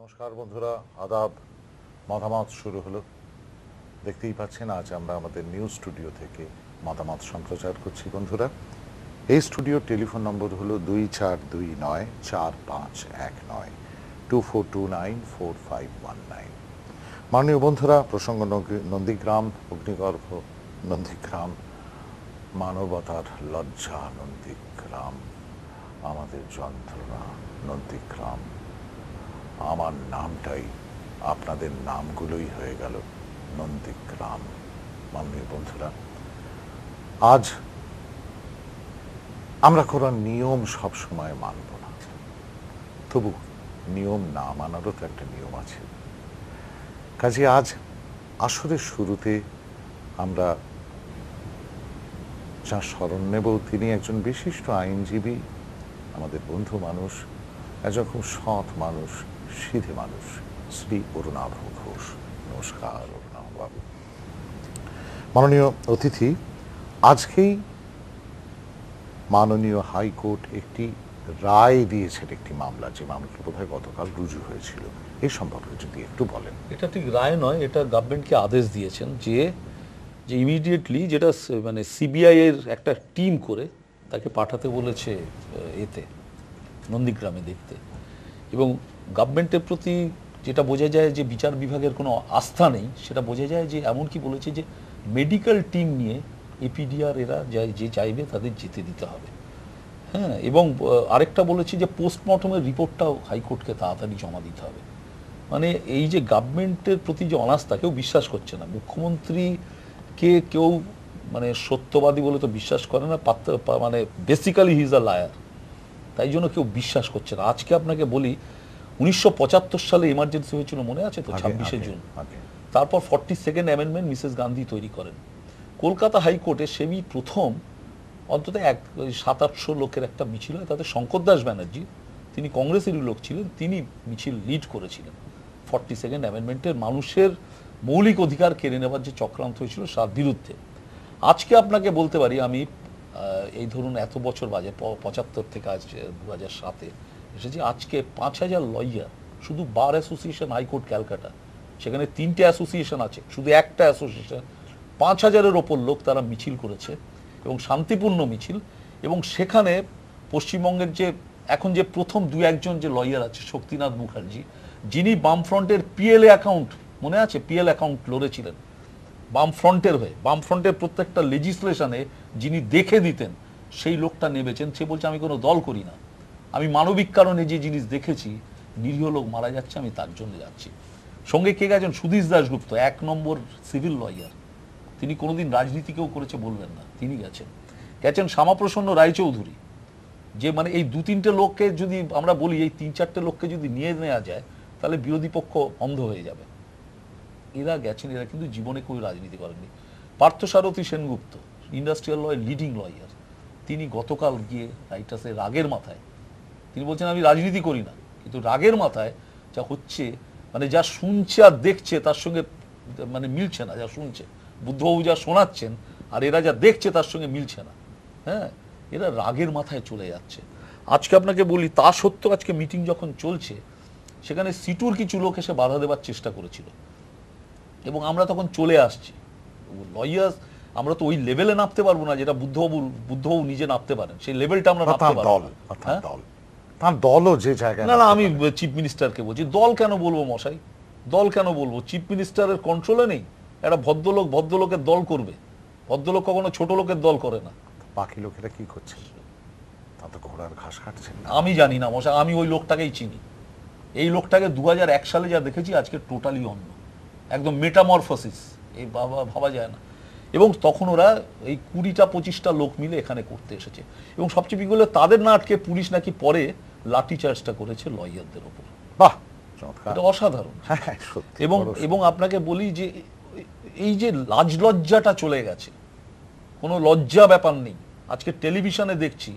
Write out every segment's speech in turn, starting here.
নমস্কার বন্ধুরা আদাব মাথামাত শুরু হলো দেখতেই পাচ্ছেন আজ আমরা আমাদের নিউজ স্টুডিও থেকে মাতামাত সম্প্রচার করছি বন্ধুরা এই স্টুডিওর টেলিফোন নম্বর হলো দুই চার দুই নয় চার পাঁচ এক নয় two four two nine four five one nine মাননীয় বন্ধুরা প্রসঙ্গ নন্দীগ্রাম অগ্নিগর্ভ নন্দীগ্রাম মানবতার লজ্জা নন্দীগ্রাম আমাদের যন্ত্রণা নন্দীগ্রাম আমার নামটাই আপনাদের নামগুলোই হয়ে গেল নন্দীগ্রাম মাননীয় বন্ধুরা আজ আমরা কোন নিয়ম সব সময় মানব না তবু নিয়ম না মানারও তো একটা নিয়ম আছে কাজে আজ আসরের শুরুতে আমরা যা স্মরণ নেব তিনি একজন বিশিষ্ট আইনজীবী আমাদের বন্ধু মানুষ একজন খুব সৎ মানুষ সিধে মানুষ শ্রী অরুণাভ ঘোষ নমস্কার অরুণাভবাবু মাননীয় অতিথি আজকেই মাননীয় হাইকোর্ট একটি রায় দিয়েছেন একটি মামলা যে মামলাটা হয় গতকাল রুজু হয়েছিল এই সম্পর্কে যদি একটু বলেন এটা ঠিক রায় নয় এটা গভর্নমেন্টকে আদেশ দিয়েছেন যে যে ইমিডিয়েটলি যেটা মানে সিবিআই এর একটা টিম করে তাকে পাঠাতে বলেছে এতে নন্দীগ্রামে দেখতে এবং গভর্নমেন্টের প্রতি যেটা বোঝা যায় যে বিচার বিভাগের কোনো আস্থা নেই সেটা বোঝা যায় যে এমনকি বলেছে যে মেডিকেল টিম নিয়ে এপিডিআর এরা যে চাইবে তাদের যেতে দিতে হবে হ্যাঁ এবং আরেকটা বলেছে যে পোস্টমর্টমের রিপোর্টটাও হাইকোর্টকে তাড়াতাড়ি জমা দিতে হবে মানে এই যে গভর্নমেন্টের প্রতি যে অনাস্থা কেউ বিশ্বাস করছে না মুখ্যমন্ত্রীকে কেউ মানে সত্যবাদী বলে তো বিশ্বাস করে না পাত্র মানে বেসিক্যালি হিজ আ লায়ার তাই জন্য কেউ বিশ্বাস করছে না আজকে আপনাকে বলি উনিশশো সালে ইমার্জেন্সি হয়েছিল মনে আছে তো ছাব্বিশে জুন তারপর forty second amendment Mrs Gandhi তৈরি করেন কলকাতা হাইকোর্টে সেমি প্রথম অন্তত এক সাত আটশো লোকের একটা মিছিল হয় তাতে শঙ্কর দাস ব্যানার্জি তিনি কংগ্রেসেরই লোক ছিলেন তিনি মিছিল লিড করেছিলেন ফর্টি সেকেন্ড অ্যামেন্ডমেন্টের মানুষের মৌলিক অধিকার কেড়ে নেওয়ার যে চক্রান্ত হয়েছিল তার বিরুদ্ধে আজকে আপনাকে বলতে পারি আমি এই ধরুন এত বছর বাজে পঁচাত্তর থেকে আজ দু হাজার সাতে এসেছি আজকে পাঁচ হাজার লয়ার শুধু বার অ্যাসোসিয়েশন হাইকোর্ট ক্যালকাটা সেখানে তিনটে অ্যাসোসিয়েশন আছে শুধু একটা অ্যাসোসিয়েশন পাঁচ হাজারের ওপর লোক তারা মিছিল করেছে এবং শান্তিপূর্ণ মিছিল এবং সেখানে পশ্চিমবঙ্গের যে এখন যে প্রথম দু একজন যে লয়ার আছে শক্তিনাথ মুখার্জি যিনি বামফ্রন্টের পিএলএ অ্যাকাউন্ট মনে আছে পিএল অ্যাকাউন্ট লড়েছিলেন বামফ্রন্টের হয়ে বামফ্রন্টের প্রত্যেকটা লেজিসলেশনে যিনি দেখে দিতেন সেই লোকটা নেমেছেন সে বলছে আমি কোনো দল করি না আমি মানবিক কারণে যে জিনিস দেখেছি নিরীহ লোক মারা যাচ্ছে আমি তার জন্য যাচ্ছি সঙ্গে কে গেছেন সুধীশ দাশগুপ্ত এক নম্বর সিভিল লয়ার তিনি কোনোদিন রাজনীতিকেও করেছে বলবেন না তিনি গেছেন গেছেন শ্যামাপ্রসন্ন রায়চৌধুরী যে মানে এই দু তিনটে লোককে যদি আমরা বলি এই তিন চারটে লোককে যদি নিয়ে নেওয়া যায় তাহলে বিরোধী পক্ষ অন্ধ হয়ে যাবে এরা গেছেন এরা কিন্তু জীবনে কেউ রাজনীতি করেননি পার্থসারথী সেনগুপ্ত ইন্ডাস্ট্রিয়াল লয়ের লিডিং লয়ার তিনি গতকাল গিয়ে রাইটাসের রাগের মাথায় তিনি বলছেন আমি রাজনীতি করি না কিন্তু রাগের মাথায় যা হচ্ছে মানে যা শুনছে আর দেখছে তার সঙ্গে মানে মিলছে না যা শুনছে বুদ্ধবাবু যা শোনাচ্ছেন আর এরা যা দেখছে তার সঙ্গে মিলছে না হ্যাঁ এরা রাগের মাথায় চলে যাচ্ছে আজকে আপনাকে বলি তা সত্ত্বেও আজকে মিটিং যখন চলছে সেখানে সিটুর কিছু লোক এসে বাধা দেবার চেষ্টা করেছিল এবং আমরা তখন চলে আসছি লয়ার্স আমরা তো ওই লেভেলে নাপতে পারবো না যেটা বুদ্ধবাবু বুদ্ধবাবু নিজে নাপতে পারেন সেই লেভেলটা আমরা নাপতে পারবো হ্যাঁ তার দলও যে জায়গায় না না আমি চিফ মিনিস্টারকে বলছি দল কেন বলবো মশাই দল কেন বলবো চিফ মিনিস্টারের কন্ট্রোলে নেই একটা ভদ্রলোক ভদ্রলোকের দল করবে ভদ্রলোক কখনো ছোট লোকের দল করে না বাকি লোকেরা কি করছে তা তো ঘোড়ার ঘাস কাটছে আমি জানি না মশাই আমি ওই লোকটাকেই চিনি এই লোকটাকে দু সালে যা দেখেছি আজকে টোটালি অন্য একদম মেটামরফোসিস এই বাবা ভাবা যায় না এবং তখন ওরা এই কুড়িটা পঁচিশটা লোক মিলে এখানে করতে এসেছে এবং সবচেয়ে বিগুলো তাদের না আটকে পুলিশ নাকি পরে লাঠিচার্জটা করেছে লয়ারদের ওপর বাহ অসাধারণ হ্যাঁ, হ্যাঁ, এবং এবং আপনাকে বলি যে এই যে লাজ লজ্জাটা চলে গেছে কোনো লজ্জা ব্যাপার নেই আজকে টেলিভিশনে দেখছি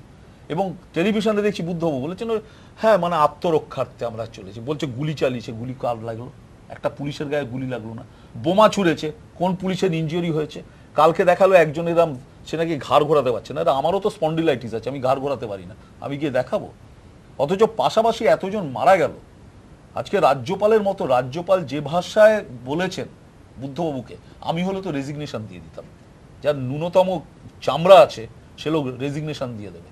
এবং টেলিভিশনে দেখছি বুদ্ধবাবু বলেছেন হ্যাঁ মানে আত্মরক্ষার্থে আমরা চলেছি বলছে গুলি চালিয়েছে গুলি কার লাগলো একটা পুলিশের গায়ে গুলি লাগলো না বোমা ছুড়েছে কোন পুলিশের ইঞ্জুরি হয়েছে কালকে দেখালো একজনের সে নাকি ঘাড় ঘোরাতে পারছে না আমারও তো স্পন্ডিলাইটিস আছে আমি ঘাড় ঘোরাতে পারি না আমি গিয়ে দেখাবো অথচ পাশাপাশি এতজন মারা গেল আজকে রাজ্যপালের মতো রাজ্যপাল যে ভাষায় বলেছেন বুদ্ধবাবুকে আমি হলে তো রেজিগনেশন দিয়ে দিতাম যার ন্যূনতম চামড়া আছে সে লোক রেজিগনেশন দিয়ে দেবে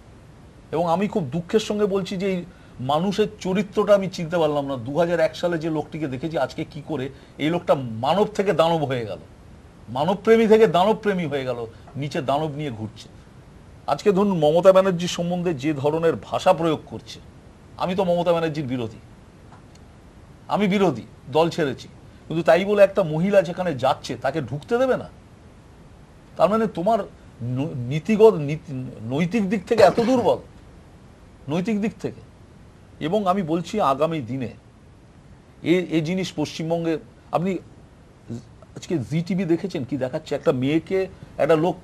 এবং আমি খুব দুঃখের সঙ্গে বলছি যে এই মানুষের চরিত্রটা আমি চিনতে পারলাম না দু সালে যে লোকটিকে দেখেছি আজকে কি করে এই লোকটা মানব থেকে দানব হয়ে গেল মানবপ্রেমী থেকে দানবপ্রেমী হয়ে গেল নিচে দানব নিয়ে ঘুরছে আজকে ধরুন মমতা ব্যানার্জি সম্বন্ধে যে ধরনের ভাষা প্রয়োগ করছে আমি তো মমতা ব্যানার্জির বিরোধী আমি বিরোধী দল ছেড়েছি কিন্তু তাই বলে একটা মহিলা যেখানে যাচ্ছে তাকে ঢুকতে দেবে না তার মানে তোমার নীতিগত নৈতিক দিক থেকে এত দুর্বল নৈতিক দিক থেকে এবং আমি বলছি আগামী দিনে এ এই জিনিস পশ্চিমবঙ্গে আপনি আজকে জি টিভি দেখেছেন কি দেখাচ্ছে একটা মেয়েকে একটা লোক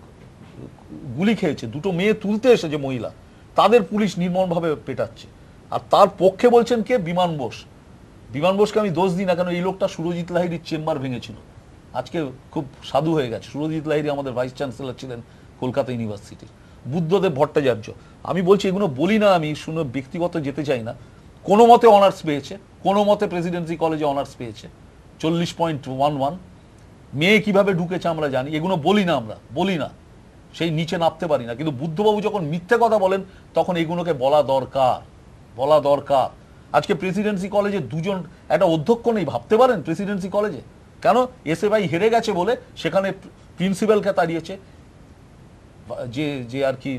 গুলি খেয়েছে দুটো মেয়ে তুলতে এসেছে মহিলা তাদের পুলিশ নির্মমভাবে পেটাচ্ছে আর তার পক্ষে বলছেন কে বিমান বোস বিমান বোসকে আমি দোষ দিই না কেন এই লোকটা সুরজিৎ লাহিড়ির চেম্বার ভেঙেছিল আজকে খুব সাধু হয়ে গেছে সুরজিৎ লাহিড়ি আমাদের ভাইস চ্যান্সেলার ছিলেন কলকাতা ইউনিভার্সিটির বুদ্ধদেব ভট্টাচার্য আমি বলছি এগুলো বলি না আমি শুনে ব্যক্তিগত যেতে চাই না কোনো মতে অনার্স পেয়েছে কোনো মতে প্রেসিডেন্সি কলেজে অনার্স পেয়েছে চল্লিশ পয়েন্ট ওয়ান ওয়ান মেয়ে কীভাবে ঢুকেছে আমরা জানি এগুলো বলি না আমরা বলি না সেই নিচে নামতে পারি না কিন্তু বুদ্ধবাবু যখন মিথ্যে কথা বলেন তখন এগুলোকে বলা দরকার বলা দরকার আজকে প্রেসিডেন্সি কলেজে দুজন একটা অধ্যক্ষ নেই ভাবতে পারেন প্রেসিডেন্সি কলেজে কেন এস এ ভাই হেরে গেছে বলে সেখানে প্রিন্সিপালকে তাড়িয়েছে যে যে আর কি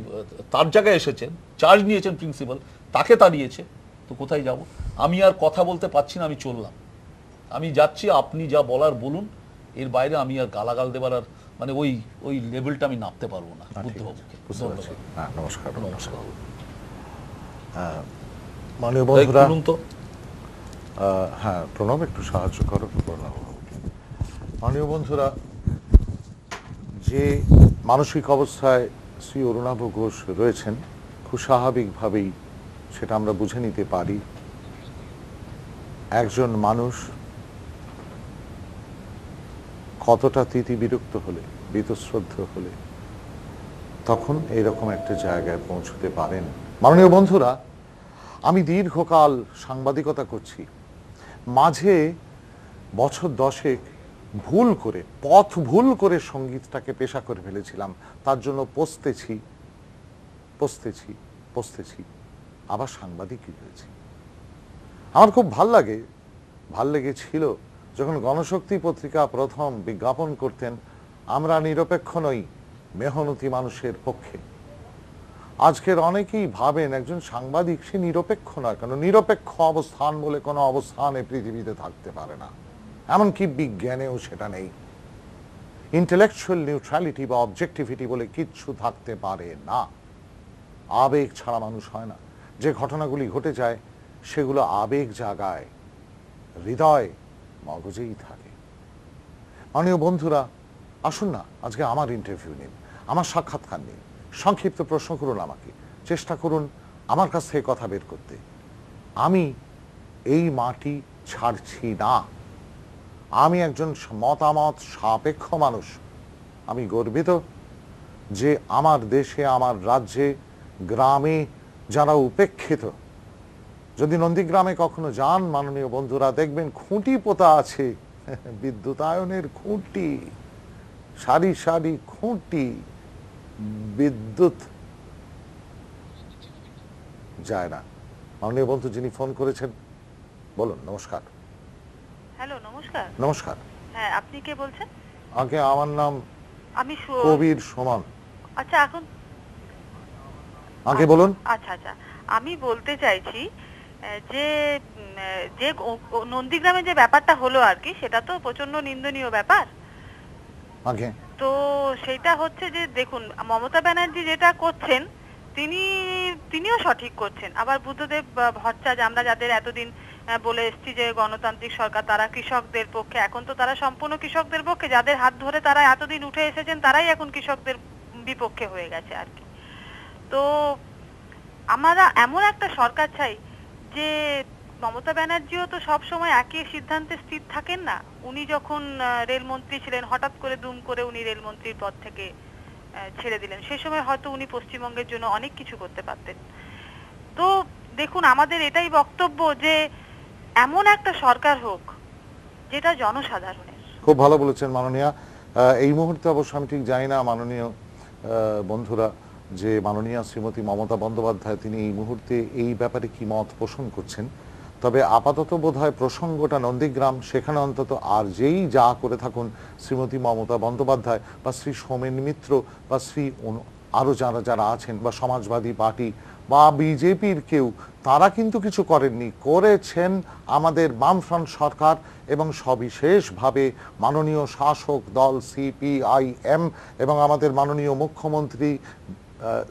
তার জায়গায় এসেছেন চার্জ নিয়েছেন প্রিন্সিপাল তাকে তাড়িয়েছে তো কোথায় যাব আমি আর কথা বলতে পারছি না আমি চললাম আমি যাচ্ছি আপনি যা বলার বলুন এর বাইরে আমি আর গালাগাল দেবার আর মানে ওই ওই লেভেলটা আমি নামতে পারবো না বুদ্ধবাবুকে হ্যাঁ, নমস্কার নমস্কার মাননীয় বন্ধুরা তো হ্যাঁ প্রণব একটু সাহায্য করো প্রণব মাননীয় বন্ধুরা যে মানসিক অবস্থায় শ্রী অরুণাভ ঘোষ রয়েছেন খুব স্বাভাবিকভাবেই সেটা আমরা বুঝে নিতে পারি একজন মানুষ কতটা তিতি বিরক্ত হলে বিতশ্রদ্ধ হলে তখন এইরকম একটা জায়গায় পৌঁছতে পারেন মাননীয় বন্ধুরা আমি দীর্ঘকাল সাংবাদিকতা করছি মাঝে বছর দশেক ভুল করে পথ ভুল করে সঙ্গীতটাকে পেশা করে ফেলেছিলাম তার জন্য পস্তেছি পস্তেছি পস্তেছি আবার সাংবাদিকই হয়েছি আমার খুব ভাল লাগে ভাল লেগেছিল যখন গণশক্তি পত্রিকা প্রথম বিজ্ঞাপন করতেন আমরা নিরপেক্ষ নই মেহনতি মানুষের পক্ষে আজকের অনেকেই ভাবেন একজন সাংবাদিক সে নিরপেক্ষ নয় কেন নিরপেক্ষ অবস্থান বলে কোনো অবস্থান এই পৃথিবীতে থাকতে পারে না এমনকি বিজ্ঞানেও সেটা নেই ইন্টেলেকচুয়াল নিউট্রালিটি বা অবজেক্টিভিটি বলে কিচ্ছু থাকতে পারে না আবেগ ছাড়া মানুষ হয় না যে ঘটনাগুলি ঘটে যায় সেগুলো আবেগ জাগায় হৃদয় মগজেই থাকে মাননীয় বন্ধুরা আসুন না আজকে আমার ইন্টারভিউ নিন আমার সাক্ষাৎকার নিন সংক্ষিপ্ত প্রশ্ন করুন আমাকে চেষ্টা করুন আমার কাছ থেকে কথা বের করতে আমি এই মাটি ছাড়ছি না আমি একজন মতামত সাপেক্ষ মানুষ আমি গর্বিত যে আমার দেশে আমার রাজ্যে গ্রামে যারা উপেক্ষিত যদি নন্দীগ্রামে কখনো যান মাননীয় বন্ধুরা দেখবেন খুঁটি পোতা আছে বিদ্যুতায়নের খুঁটি সারি সারি খুঁটি বিদ্যুৎ যায় না মাননীয় বন্ধু যিনি ফোন করেছেন বলুন নমস্কার হ্যালো নমস্কার নমস্কার হ্যাঁ আপনি কে বলছেন আগে আমার নাম আমি কবির সমান আচ্ছা এখন আগে বলুন আচ্ছা আচ্ছা আমি বলতে চাইছি যে যে নন্দীগ্রামে যে ব্যাপারটা হলো আর কি সেটা তো প্রচন্ড নিন্দনীয় ব্যাপার আগে তো সেটা হচ্ছে যে দেখুন মমতা ব্যানার্জি যেটা করছেন তিনি তিনিও সঠিক করছেন আবার বুদ্ধদেব ভট্টাচার্য আমরা যাদের এতদিন বলে এসছি যে গণতান্ত্রিক সরকার তারা কৃষকদের পক্ষে এখন তো তারা সম্পূর্ণ কৃষকদের পক্ষে যাদের হাত ধরে তারা এতদিন উঠে এসেছেন তারাই এখন কৃষকদের বিপক্ষে হয়ে গেছে আর কি তো আমরা এমন একটা সরকার চাই যে মমতা ব্যানার্জিও তো সবসময় একই সিদ্ধান্তে স্থির থাকেন না উনি যখন রেলমন্ত্রী ছিলেন হঠাৎ করে দুম করে উনি রেলমন্ত্রীর পদ থেকে ছেড়ে দিলেন সে সময় হয়তো উনি পশ্চিমবঙ্গের জন্য অনেক কিছু করতে পারতেন তো দেখুন আমাদের এটাই বক্তব্য যে এমন একটা সরকার হোক যেটা জনসাধারণের খুব ভালো বলেছেন মাননীয়া এই মুহূর্তে অবশ্য আমি ঠিক জানি না মাননীয় বন্ধুরা যে মাননীয় শ্রীমতী মমতা বন্দ্যোপাধ্যায় তিনি এই মুহূর্তে এই ব্যাপারে কি মত পোষণ করছেন তবে আপাতত বোধ হয় প্রসঙ্গটা নন্দীগ্রাম সেখানে অন্তত আর যেই যা করে থাকুন শ্রীমতী মমতা বন্দ্যোপাধ্যায় বা শ্রী সোমেন মিত্র বা শ্রী আরও যারা যারা আছেন বা সমাজবাদী পার্টি বা বিজেপির কেউ তারা কিন্তু কিছু করেননি করেছেন আমাদের বামফ্রন্ট সরকার এবং সবিশেষভাবে মাননীয় শাসক দল সিপিআইএম এবং আমাদের মাননীয় মুখ্যমন্ত্রী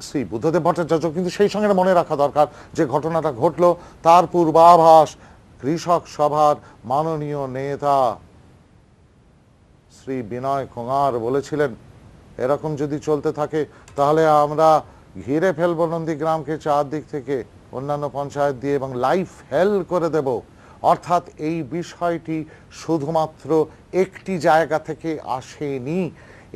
শ্রী বুদ্ধদেব ভট্টাচার্য কিন্তু সেই সঙ্গে মনে রাখা দরকার যে ঘটনাটা ঘটলো তার পূর্বাভাস কৃষক সভার মাননীয় নেতা শ্রী বিনয় কুমার বলেছিলেন এরকম যদি চলতে থাকে তাহলে আমরা ঘিরে ফেলবো নন্দীগ্রামকে চারদিক থেকে অন্যান্য পঞ্চায়েত দিয়ে এবং লাইফ হেল করে দেব অর্থাৎ এই বিষয়টি শুধুমাত্র একটি জায়গা থেকে আসেনি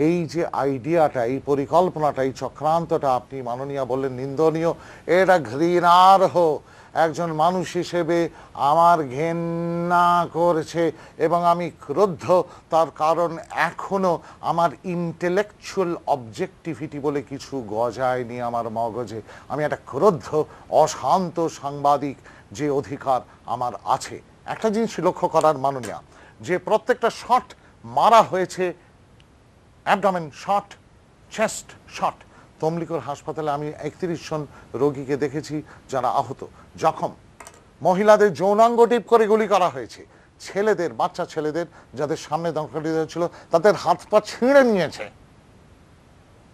এই যে আইডিয়াটা এই পরিকল্পনাটা এই চক্রান্তটা আপনি মাননীয় বললেন নিন্দনীয় এটা ঘৃণার্হ একজন মানুষ হিসেবে আমার ঘেন্না করেছে এবং আমি ক্রুদ্ধ তার কারণ এখনও আমার ইন্টেলেকচুয়াল অবজেক্টিভিটি বলে কিছু গজায়নি আমার মগজে আমি একটা ক্রুদ্ধ অশান্ত সাংবাদিক যে অধিকার আমার আছে একটা জিনিস লক্ষ্য করার মাননীয় যে প্রত্যেকটা শট মারা হয়েছে অ্যাবডামেন শট চেস্ট শট তমলিকর হাসপাতালে আমি একত্রিশ জন রোগীকে দেখেছি যারা আহত জখম মহিলাদের যৌনাঙ্গ টিপ করে গুলি করা হয়েছে ছেলেদের বাচ্চা ছেলেদের যাদের সামনে দমকারীদের ছিল তাদের হাত পা ছিঁড়ে নিয়েছে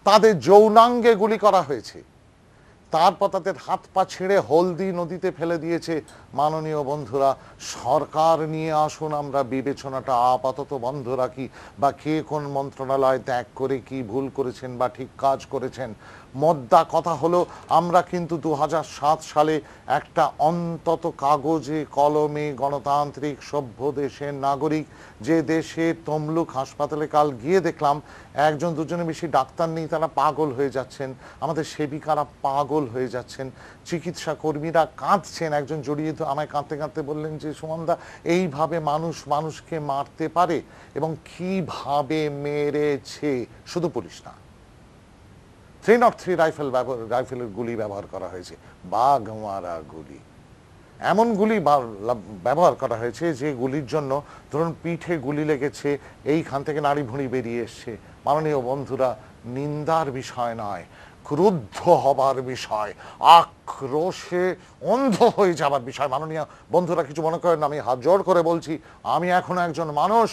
তাদের যৌনাঙ্গে গুলি করা হয়েছে তারপর তাদের হাত পা ছিঁড়ে হলদি নদীতে ফেলে দিয়েছে মাননীয় বন্ধুরা সরকার নিয়ে আসুন আমরা বিবেচনাটা আপাতত বন্ধ রাখি বা কে কোন মন্ত্রণালয় ত্যাগ করে কি ভুল করেছেন বা ঠিক কাজ করেছেন মদ্দা কথা হলো আমরা কিন্তু দু সালে একটা অন্তত কাগজে কলমে গণতান্ত্রিক সভ্য দেশের নাগরিক যে দেশে তমলুক হাসপাতালে কাল গিয়ে দেখলাম একজন দুজনে বেশি ডাক্তার নেই তারা পাগল হয়ে যাচ্ছেন আমাদের সেবিকারা পাগল হয়ে যাচ্ছেন চিকিৎসা কর্মীরা কাঁদছেন একজন জড়িয়ে আমায় কাঁদতে কাঁদতে বললেন যে সুমনদা এইভাবে মানুষ মানুষকে মারতে পারে এবং কিভাবে মেরেছে শুধু পুলিশ না থ্রি নট থ্রি রাইফেল রাইফেলের গুলি ব্যবহার করা হয়েছে বাঘ মারা গুলি এমন গুলি ব্যবহার করা হয়েছে যে গুলির জন্য ধরুন পিঠে গুলি লেগেছে এইখান থেকে নাড়ি ভুঁড়ি বেরিয়ে এসছে মাননীয় বন্ধুরা নিন্দার বিষয় নয় ক্রুদ্ধ হবার বিষয় আক্রোশে অন্ধ হয়ে যাবার বিষয় মাননীয় বন্ধুরা কিছু মনে করেন আমি হাত জোর করে বলছি আমি এখন একজন মানুষ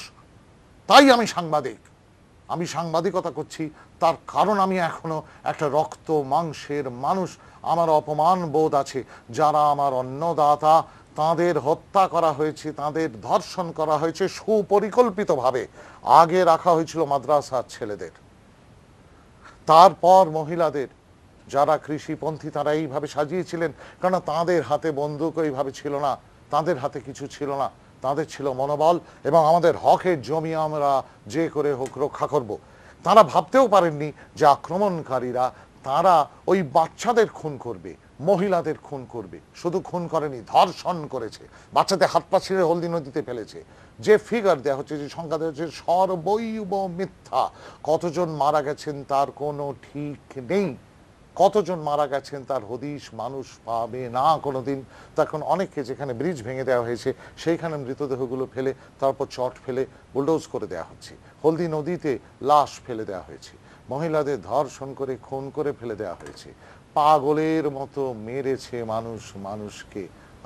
তাই আমি সাংবাদিক আমি সাংবাদিকতা করছি তার কারণ আমি এখনো একটা রক্ত মাংসের মানুষ আমার অপমান বোধ আছে যারা আমার অন্নদাতা তাদের হত্যা করা হয়েছে তাদের ধর্ষণ করা হয়েছে সুপরিকল্পিতভাবে আগে রাখা হয়েছিল মাদ্রাসার ছেলেদের তারপর মহিলাদের যারা কৃষিপন্থী তারা এইভাবে সাজিয়েছিলেন কেননা তাদের হাতে বন্দুক এইভাবে ছিল না তাদের হাতে কিছু ছিল না তাদের ছিল মনোবল এবং আমাদের হকের জমি আমরা যে করে হোক রক্ষা করব। তারা ভাবতেও পারেননি যে আক্রমণকারীরা তারা ওই বাচ্চাদের খুন করবে মহিলাদের খুন করবে শুধু খুন করেনি ধর্ষণ করেছে বাচ্চাদের হাত পা ছিঁড়ে হলদি নদীতে ফেলেছে যে ফিগার দেওয়া হচ্ছে যে সংখ্যা দেওয়া হচ্ছে সর্বৈব মিথ্যা কতজন মারা গেছেন তার কোনো ঠিক নেই কতজন মারা গেছেন তার হদিশ মানুষ পাবে না কোনোদিন তখন অনেককে যেখানে ব্রিজ ভেঙে দেওয়া হয়েছে সেইখানে মৃতদেহগুলো ফেলে তারপর চট ফেলে বুলডোজ করে দেওয়া হচ্ছে হলদি নদীতে লাশ ফেলে দেওয়া হয়েছে মহিলাদের ধর্ষণ করে খুন করে ফেলে দেওয়া হয়েছে পাগলের মতো মেরেছে মানুষ মানুষকে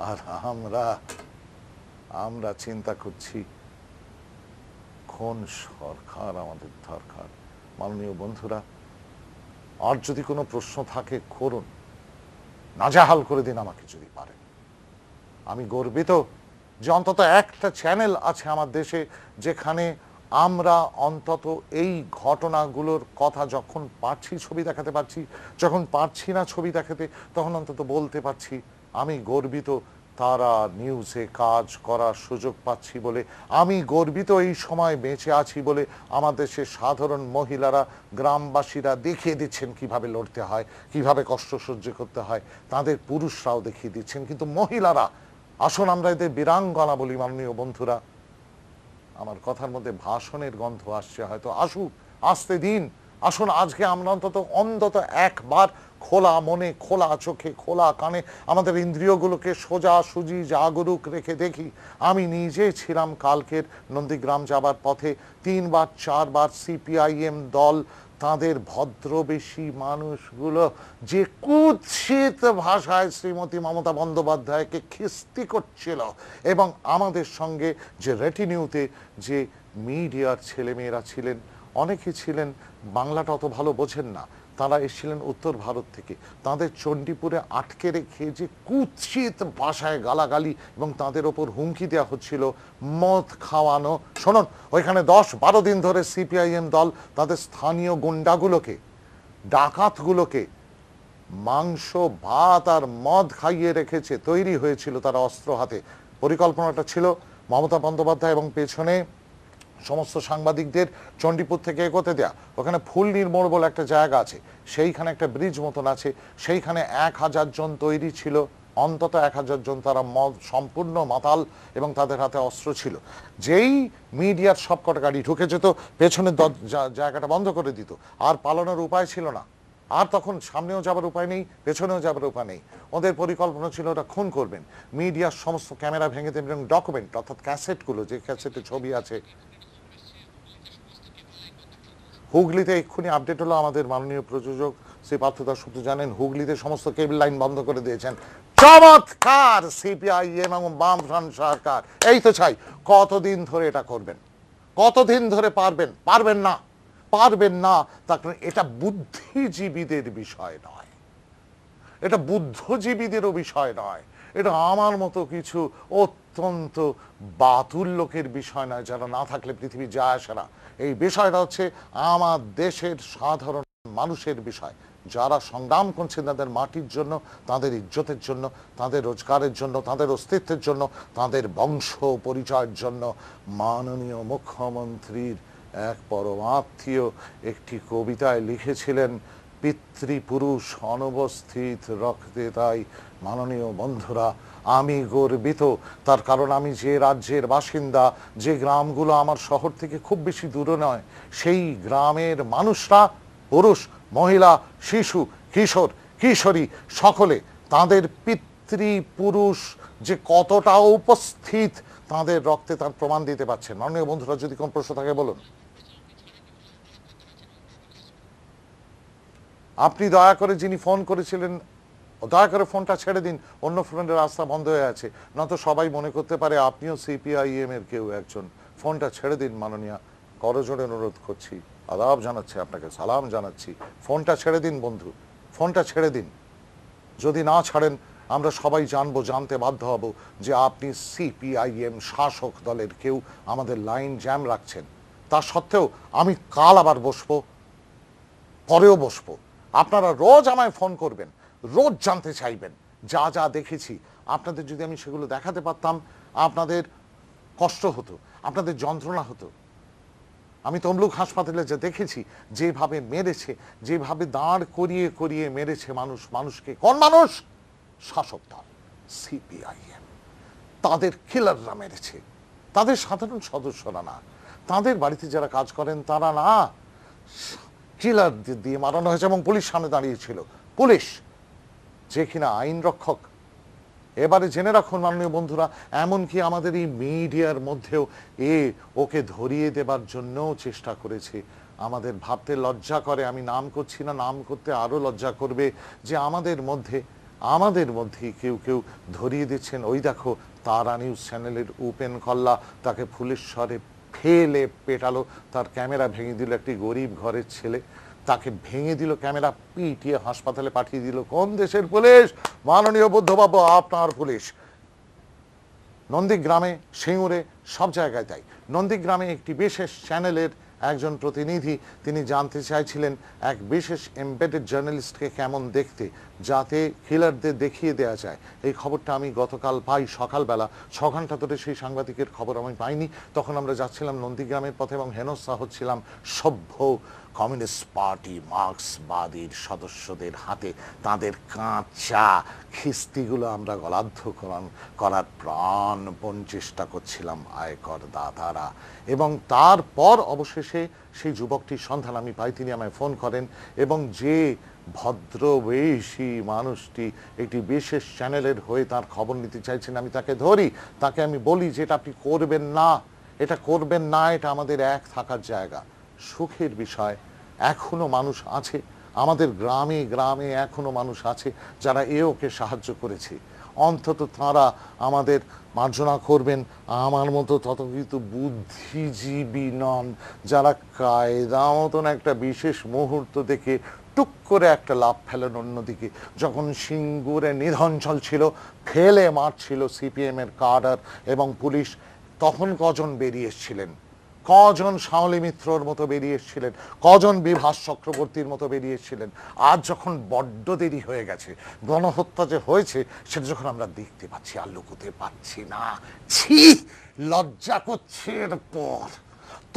আর আমরা আমরা চিন্তা করছি কোন সরকার আমাদের দরকার মাননীয় বন্ধুরা আর যদি কোনো প্রশ্ন থাকে করুন নাজাহাল করে দিন আমাকে যদি পারেন আমি গর্বিত যে অন্তত একটা চ্যানেল আছে আমার দেশে যেখানে আমরা অন্তত এই ঘটনাগুলোর কথা যখন পারছি ছবি দেখাতে পারছি যখন পারছি না ছবি দেখাতে তখন অন্তত বলতে পারছি আমি গর্বিত তারা নিউজে কাজ করার সুযোগ পাচ্ছি বলে আমি গর্বিত এই সময় বেঁচে আছি বলে আমাদের সে সাধারণ মহিলারা গ্রামবাসীরা দেখিয়ে দিচ্ছেন কিভাবে লড়তে হয় কিভাবে কষ্ট সহ্য করতে হয় তাদের পুরুষরাও দেখিয়ে দিচ্ছেন কিন্তু মহিলারা আসুন আমরা এদের বীরাঙ্গনা বলি মাননীয় বন্ধুরা আমার কথার মধ্যে ভাষণের গন্ধ আসছে হয়তো আসুক আসতে দিন আসুন আজকে আমরা অন্তত অন্তত একবার খোলা মনে খোলা চোখে খোলা কানে আমাদের ইন্দ্রিয়গুলোকে সোজা সুজি জাগরুক রেখে দেখি আমি নিজে ছিলাম কালকের নন্দীগ্রাম যাবার পথে তিনবার চারবার সিপিআইএম দল তাদের ভদ্রবেশী মানুষগুলো যে কুৎসিত ভাষায় শ্রীমতী মমতা বন্দ্যোপাধ্যায়কে খিস্তি করছিল এবং আমাদের সঙ্গে যে রেটিনিউতে যে মিডিয়ার ছেলেমেয়েরা ছিলেন অনেকে ছিলেন বাংলাটা অত ভালো বোঝেন না তারা এসেছিলেন উত্তর ভারত থেকে তাদের চণ্ডীপুরে আটকে রেখে যে কুৎসিত ভাষায় গালাগালি এবং তাদের ওপর হুমকি দেওয়া হচ্ছিল মদ খাওয়ানো শোনন ওইখানে দশ বারো দিন ধরে সিপিআইএম দল তাদের স্থানীয় গুন্ডাগুলোকে ডাকাতগুলোকে মাংস ভাত আর মদ খাইয়ে রেখেছে তৈরি হয়েছিল তারা অস্ত্র হাতে পরিকল্পনাটা ছিল মমতা বন্দ্যোপাধ্যায় এবং পেছনে সমস্ত সাংবাদিকদের চণ্ডীপুর থেকে এগোতে দেয়া ওখানে ফুল নির্মোড় বলে একটা জায়গা আছে সেইখানে একটা ব্রিজ মতন আছে সেইখানে এক হাজার জন তৈরি ছিল অন্তত এক হাজার জন তারা সম্পূর্ণ মাতাল এবং তাদের হাতে অস্ত্র ছিল যেই মিডিয়ার সবকটা গাড়ি ঢুকে যেত পেছনের জায়গাটা বন্ধ করে দিত আর পালানোর উপায় ছিল না আর তখন সামনেও যাবার উপায় নেই পেছনেও যাবার উপায় নেই ওদের পরিকল্পনা ছিল ওটা খুন করবেন মিডিয়ার সমস্ত ক্যামেরা ভেঙে দেবেন এবং ডকুমেন্ট অর্থাৎ ক্যাসেটগুলো যে ক্যাসেটে ছবি আছে হুগলিতে এক্ষুনি আপডেট হলো আমাদের মাননীয় প্রযোজক শ্রী পার্থ দাস শুধু জানেন হুগলিতে সমস্ত কেবল লাইন বন্ধ করে দিয়েছেন চমৎকার সিপিআই এবং ফ্রান্ট সরকার এই তো চাই কতদিন ধরে এটা করবেন কতদিন ধরে পারবেন পারবেন না পারবেন না তার কারণ এটা বুদ্ধিজীবীদের বিষয় নয় এটা বুদ্ধজীবীদেরও বিষয় নয় এটা আমার মতো কিছু অত্যন্ত অত্যন্ত বাতুল লোকের বিষয় নয় যারা না থাকলে পৃথিবী যায় আসে না এই বিষয়টা হচ্ছে আমার দেশের সাধারণ মানুষের বিষয় যারা সংগ্রাম করছেন তাদের মাটির জন্য তাদের ইজ্জতের জন্য তাদের রোজগারের জন্য তাদের অস্তিত্বের জন্য তাদের বংশ পরিচয়ের জন্য মাননীয় মুখ্যমন্ত্রীর এক পরমাত্মীয় একটি কবিতায় লিখেছিলেন পিতৃপুরুষ অনুপস্থিত রক্তে তাই মাননীয় বন্ধুরা আমি গর্বিত তার কারণ আমি যে রাজ্যের বাসিন্দা যে গ্রামগুলো আমার শহর থেকে খুব বেশি দূরে নয় সেই গ্রামের মানুষরা পুরুষ মহিলা শিশু কিশোর কিশোরী সকলে তাদের পুরুষ যে কতটা উপস্থিত তাদের রক্তে তার প্রমাণ দিতে পারছেন মাননীয় বন্ধুরা যদি কোনো প্রশ্ন থাকে বলুন আপনি দয়া করে যিনি ফোন করেছিলেন দয়া করে ফোনটা ছেড়ে দিন অন্য ফ্রেন্ডের রাস্তা বন্ধ হয়ে আছে নয়তো সবাই মনে করতে পারে আপনিও সিপিআইএম e এর কেউ একজন ফোনটা ছেড়ে দিন মাননীয়া করজোড়ে অনুরোধ করছি আদাব জানাচ্ছি আপনাকে সালাম জানাচ্ছি ফোনটা ছেড়ে দিন বন্ধু ফোনটা ছেড়ে দিন যদি না ছাড়েন আমরা সবাই জানবো জানতে বাধ্য হব যে আপনি সিপিআইএম e শাসক দলের কেউ আমাদের লাইন জ্যাম রাখছেন তা সত্ত্বেও আমি কাল আবার বসবো পরেও বসবো আপনারা রোজ আমায় ফোন করবেন রোজ জানতে চাইবেন যা যা দেখেছি আপনাদের যদি আমি সেগুলো দেখাতে পারতাম আপনাদের কষ্ট হতো আপনাদের যন্ত্রণা হতো আমি তমলুক হাসপাতালে যা দেখেছি যেভাবে মেরেছে যেভাবে দাঁড় করিয়ে করিয়ে মেরেছে মানুষ মানুষকে কোন মানুষ শাসক দল সিপিআইএম তাদের কিলাররা মেরেছে তাদের সাধারণ সদস্যরা না তাদের বাড়িতে যারা কাজ করেন তারা না কিলার দিয়ে মারানো হয়েছে এবং পুলিশ সামনে দাঁড়িয়েছিল পুলিশ যে কিনা আইন রক্ষক এবারে জেনে রাখুন মাননীয় বন্ধুরা এমনকি আমাদের এই মিডিয়ার মধ্যেও এ ওকে ধরিয়ে দেবার জন্যও চেষ্টা করেছে আমাদের ভাবতে লজ্জা করে আমি নাম করছি না নাম করতে আরও লজ্জা করবে যে আমাদের মধ্যে আমাদের মধ্যে কেউ কেউ ধরিয়ে দিচ্ছেন ওই দেখো তারা নিউজ চ্যানেলের উপেন কল্লা তাকে ফুলেশ্বরে ফেলে পেটালো তার ক্যামেরা ভেঙে দিল একটি গরিব ঘরের ছেলে তাকে ভেঙে দিল ক্যামেরা পিটিয়ে হাসপাতালে পাঠিয়ে দিল কোন দেশের পুলিশ মাননীয় বুদ্ধবাবু আপনার পুলিশ নন্দীগ্রামে সিঙুরে সব জায়গায় তাই নন্দীগ্রামে একটি বিশেষ চ্যানেলের একজন প্রতিনিধি তিনি জানতে চাইছিলেন এক বিশেষ এমবেডেড জার্নালিস্টকে কেমন দেখতে যাতে কিলারদের দেখিয়ে দেয়া যায় এই খবরটা আমি গতকাল পাই সকালবেলা ছ ঘন্টা ধরে সেই সাংবাদিকের খবর আমি পাইনি তখন আমরা যাচ্ছিলাম নন্দীগ্রামের পথে এবং হেনস্থা হচ্ছিলাম সভ্য কমিউনিস্ট পার্টি মার্ক্সবাদীর সদস্যদের হাতে তাদের কাঁচা খিস্তিগুলো আমরা গলাধ্যকরণ করার প্রাণপণ চেষ্টা করছিলাম আয়কর দাতারা এবং তারপর অবশেষে সেই যুবকটির সন্ধান আমি পাই তিনি আমায় ফোন করেন এবং যে ভদ্রবেশী মানুষটি একটি বিশেষ চ্যানেলের হয়ে তার খবর নিতে চাইছেন আমি তাকে ধরি তাকে আমি বলি যে এটা আপনি করবেন না এটা করবেন না এটা আমাদের এক থাকার জায়গা সুখের বিষয় এখনও মানুষ আছে আমাদের গ্রামে গ্রামে এখনো মানুষ আছে যারা এ ওকে সাহায্য করেছে অন্তত তাঁরা আমাদের মার্জনা করবেন আমার মতো কিন্তু বুদ্ধিজীবী নন যারা কায়দা মতন একটা বিশেষ মুহূর্ত দেখে টুক করে একটা লাভ ফেলেন অন্যদিকে যখন সিঙ্গুরে নিধঞ্চল ছিল খেলে মারছিল সিপিএমের কার্ডার এবং পুলিশ তখন কজন বেরিয়ে এসেছিলেন কজন শাওলি মিত্রর মতো বেরিয়ে এসেছিলেন কজন বিভাস চক্রবর্তীর মতো বেরিয়ে এসেছিলেন আজ যখন বড্ড দেরি হয়ে গেছে গণহত্যা যে হয়েছে সেটা যখন আমরা দেখতে পাচ্ছি আর লুকুতে পাচ্ছি না ছি লজ্জা করছে এরপর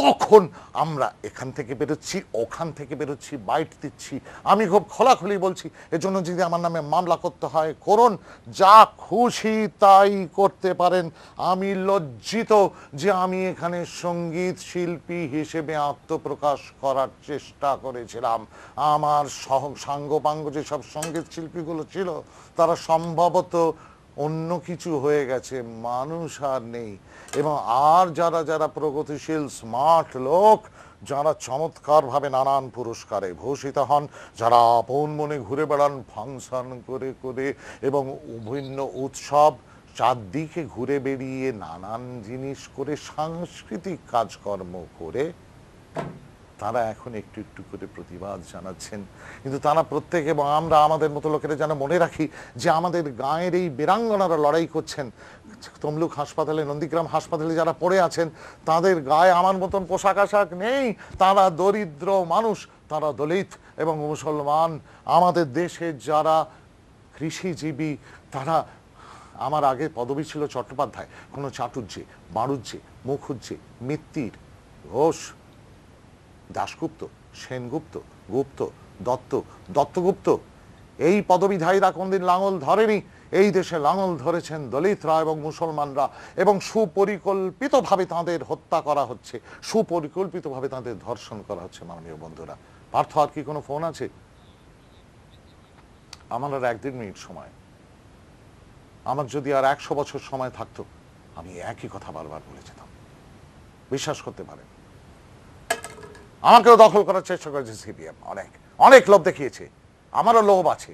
তখন আমরা এখান থেকে বেরোচ্ছি ওখান থেকে বেরোচ্ছি বাইট দিচ্ছি আমি খুব খোলাখুলি বলছি এজন্য যদি আমার নামে মামলা করতে হয় করুন যা খুশি তাই করতে পারেন আমি লজ্জিত যে আমি এখানে সঙ্গীত শিল্পী হিসেবে আত্মপ্রকাশ করার চেষ্টা করেছিলাম আমার সহ সাঙ্গপাঙ্গ যেসব সঙ্গীত শিল্পীগুলো ছিল তারা সম্ভবত অন্য কিছু হয়ে গেছে মানুষ আর নেই এবং আর যারা যারা প্রগতিশীল স্মার্ট লোক যারা চমৎকারভাবে নানান পুরস্কারে ভূষিত হন যারা আপন মনে ঘুরে বেড়ান ফাংশন করে করে এবং বিভিন্ন উৎসব চারদিকে ঘুরে বেরিয়ে নানান জিনিস করে সাংস্কৃতিক কাজকর্ম করে তারা এখন একটু একটু করে প্রতিবাদ জানাচ্ছেন কিন্তু তারা প্রত্যেক এবং আমরা আমাদের মতো লোকেরা যেন মনে রাখি যে আমাদের গাঁয়ের এই বেরাঙ্গনারা লড়াই করছেন তমলুক হাসপাতালে নন্দীগ্রাম হাসপাতালে যারা পড়ে আছেন তাদের গায়ে আমার মতন পোশাক আশাক নেই তারা দরিদ্র মানুষ তারা দলিত এবং মুসলমান আমাদের দেশে যারা কৃষিজীবী তারা আমার আগে পদবী ছিল চট্টোপাধ্যায় কোনো চাটুর্যে বাড়ুজ্যে মুখুজ্জে মিত্তির ঘোষ দাশগুপ্ত সেনগুপ্ত গুপ্ত দত্ত দত্তগুপ্ত এই পদবিধায়ীরা কোনদিন লাঙল ধরেনি এই দেশে লাঙল ধরেছেন দলিতরা এবং মুসলমানরা এবং সুপরিকল্পিতভাবে তাঁদের হত্যা করা হচ্ছে সুপরিকল্পিতভাবে তাঁদের ধর্ষণ করা হচ্ছে মাননীয় বন্ধুরা পার্থ আর কি কোনো ফোন আছে আমার আর এক দেড় মিনিট সময় আমার যদি আর একশো বছর সময় থাকতো আমি একই কথা বারবার বলে যেতাম বিশ্বাস করতে পারেন আমাকেও দখল করার চেষ্টা করেছে সিপিএম অনেক অনেক লোভ দেখিয়েছে আমারও লোভ আছে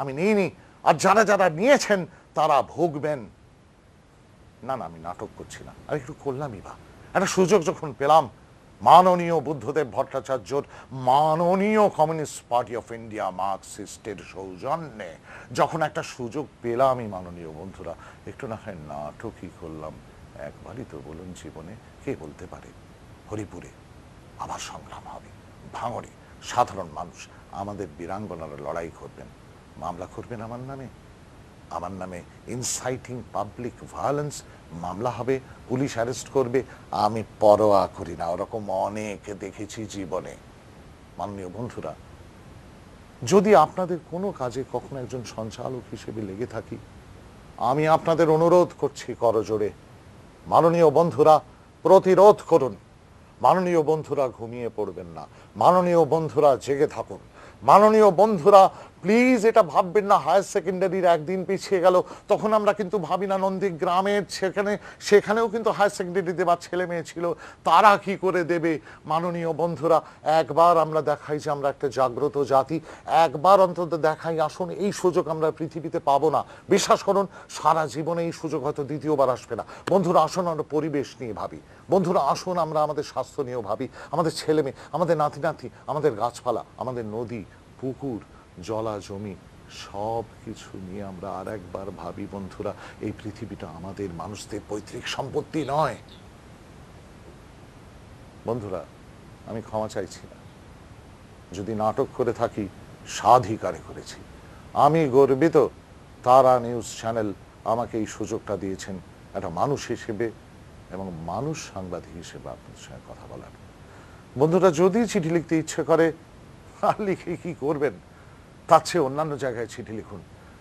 আমি নিইনি আর যারা যারা নিয়েছেন তারা ভুগবেন না না আমি নাটক করছি না আমি একটু করলামই বা একটা সুযোগ যখন পেলাম মাননীয় বুদ্ধদেব ভট্টাচার্যর মাননীয় কমিউনিস্ট পার্টি অফ ইন্ডিয়া মার্কসিস্টের সৌজন্যে যখন একটা সুযোগ পেলামই মাননীয় বন্ধুরা একটু না হয় নাটকই করলাম একবারই তো বলুন জীবনে কে বলতে পারে হরিপুরে আবার সংগ্রাম হবে ভাঙড়ে সাধারণ মানুষ আমাদের বীরাঙ্গনারা লড়াই করবেন মামলা করবেন আমার নামে আমার নামে ইনসাইটিং পাবলিক ভায়োলেন্স মামলা হবে পুলিশ অ্যারেস্ট করবে আমি পরোয়া করি না ওরকম অনেক দেখেছি জীবনে মাননীয় বন্ধুরা যদি আপনাদের কোনো কাজে কখনো একজন সঞ্চালক হিসেবে লেগে থাকি আমি আপনাদের অনুরোধ করছি করজোড়ে মাননীয় বন্ধুরা প্রতিরোধ করুন মাননীয় বন্ধুরা ঘুমিয়ে পড়বেন না মাননীয় বন্ধুরা জেগে থাকুন মাননীয় বন্ধুরা প্লিজ এটা ভাববেন না হায়ার সেকেন্ডারির একদিন পিছিয়ে গেল তখন আমরা কিন্তু ভাবি না নন্দী গ্রামের সেখানে সেখানেও কিন্তু হায়ার সেকেন্ডারিতে বা ছেলে মেয়ে ছিল তারা কি করে দেবে মাননীয় বন্ধুরা একবার আমরা দেখাই যে আমরা একটা জাগ্রত জাতি একবার অন্তত দেখাই আসুন এই সুযোগ আমরা পৃথিবীতে পাবো না বিশ্বাস করুন সারা জীবনে এই সুযোগ হয়তো দ্বিতীয়বার আসবে না বন্ধুরা আসুন আমরা পরিবেশ নিয়ে ভাবি বন্ধুরা আসুন আমরা আমাদের স্বাস্থ্য নিয়েও ভাবি আমাদের ছেলে মেয়ে আমাদের নাতি নাতি আমাদের গাছপালা আমাদের নদী পুকুর জলা জমি সব কিছু নিয়ে আমরা আর একবার ভাবি বন্ধুরা এই পৃথিবীটা আমাদের মানুষদের পৈতৃক সম্পত্তি নয় বন্ধুরা আমি ক্ষমা চাইছি না যদি নাটক করে থাকি স্বাধিকারে করেছি আমি গর্বিত তারা নিউজ চ্যানেল আমাকে এই সুযোগটা দিয়েছেন একটা মানুষ হিসেবে এবং মানুষ সাংবাদিক হিসেবে আপনার সঙ্গে কথা বলার বন্ধুরা যদি চিঠি লিখতে ইচ্ছে করে আর লিখে কি করবেন তার চেয়ে অন্যান্য জায়গায় চিঠি লিখুন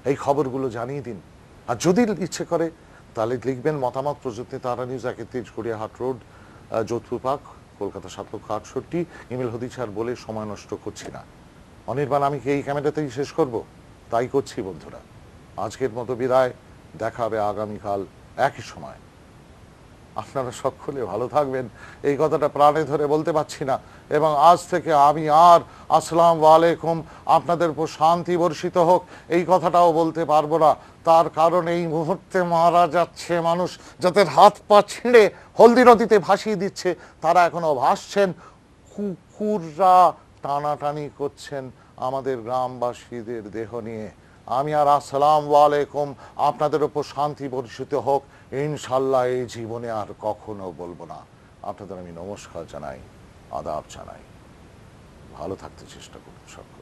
এই খবরগুলো জানিয়ে দিন আর যদি ইচ্ছে করে তাহলে লিখবেন মতামত প্রযুক্তি তারা নিউজ তেজগড়িয়া হাট রোড যোধপুর পার্ক কলকাতা সাত লক্ষ আটষট্টি ইমেল হদিছার বলে সময় নষ্ট করছি না অনির্বাণ আমি কি এই ক্যামেরাতেই শেষ করব তাই করছি বন্ধুরা আজকের মতো বিদায় দেখা হবে আগামীকাল একই সময় আপনারা সকলে ভালো থাকবেন এই কথাটা প্রাণে ধরে বলতে পারছি না এবং আজ থেকে আমি আর আসসালাম আলাইকুম আপনাদের উপর শান্তি বর্ষিত হোক এই কথাটাও বলতে পারবো না তার কারণ এই মুহূর্তে মারা যাচ্ছে মানুষ যাদের হাত পা ছিঁড়ে হলদি নদীতে ভাসিয়ে দিচ্ছে তারা এখনও ভাসছেন কুকুররা টানাটানি করছেন আমাদের গ্রামবাসীদের দেহ নিয়ে আমি আর আসসালাম আলাইকুম আপনাদের ওপর শান্তি বর্ষিত হোক ইনশাল্লাহ এই জীবনে আর কখনো বলবো না আপনাদের আমি নমস্কার জানাই আদাব জানাই ভালো থাকতে চেষ্টা করুন সকল